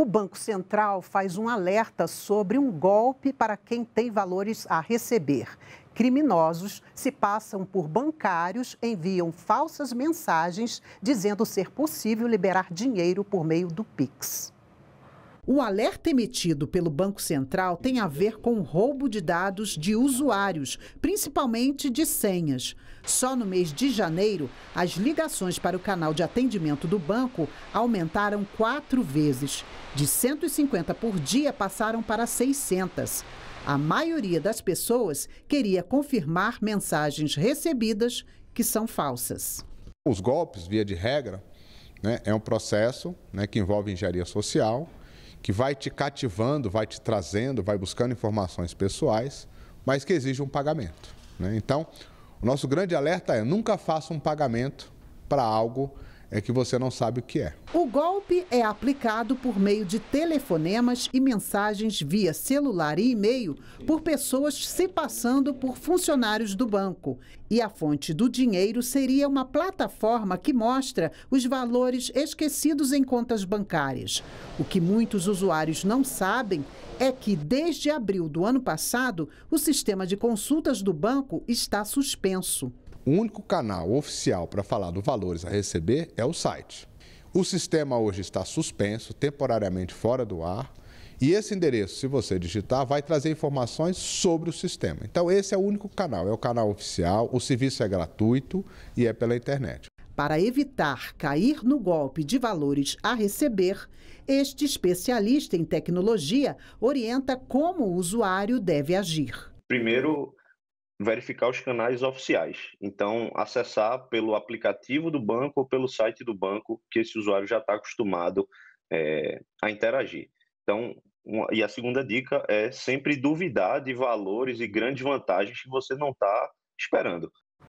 O Banco Central faz um alerta sobre um golpe para quem tem valores a receber. Criminosos se passam por bancários, enviam falsas mensagens dizendo ser possível liberar dinheiro por meio do Pix. O alerta emitido pelo Banco Central tem a ver com o roubo de dados de usuários, principalmente de senhas. Só no mês de janeiro, as ligações para o canal de atendimento do banco aumentaram quatro vezes. De 150 por dia, passaram para 600. A maioria das pessoas queria confirmar mensagens recebidas que são falsas. Os golpes, via de regra, né, é um processo né, que envolve engenharia social, que vai te cativando, vai te trazendo, vai buscando informações pessoais, mas que exige um pagamento. Né? Então, o nosso grande alerta é nunca faça um pagamento para algo é que você não sabe o que é. O golpe é aplicado por meio de telefonemas e mensagens via celular e e-mail por pessoas se passando por funcionários do banco. E a fonte do dinheiro seria uma plataforma que mostra os valores esquecidos em contas bancárias. O que muitos usuários não sabem é que, desde abril do ano passado, o sistema de consultas do banco está suspenso. O único canal oficial para falar dos valores a receber é o site. O sistema hoje está suspenso, temporariamente fora do ar. E esse endereço, se você digitar, vai trazer informações sobre o sistema. Então, esse é o único canal, é o canal oficial, o serviço é gratuito e é pela internet. Para evitar cair no golpe de valores a receber, este especialista em tecnologia orienta como o usuário deve agir. Primeiro, verificar os canais oficiais. Então, acessar pelo aplicativo do banco ou pelo site do banco, que esse usuário já está acostumado é, a interagir. Então, uma, e a segunda dica é sempre duvidar de valores e grandes vantagens que você não está esperando.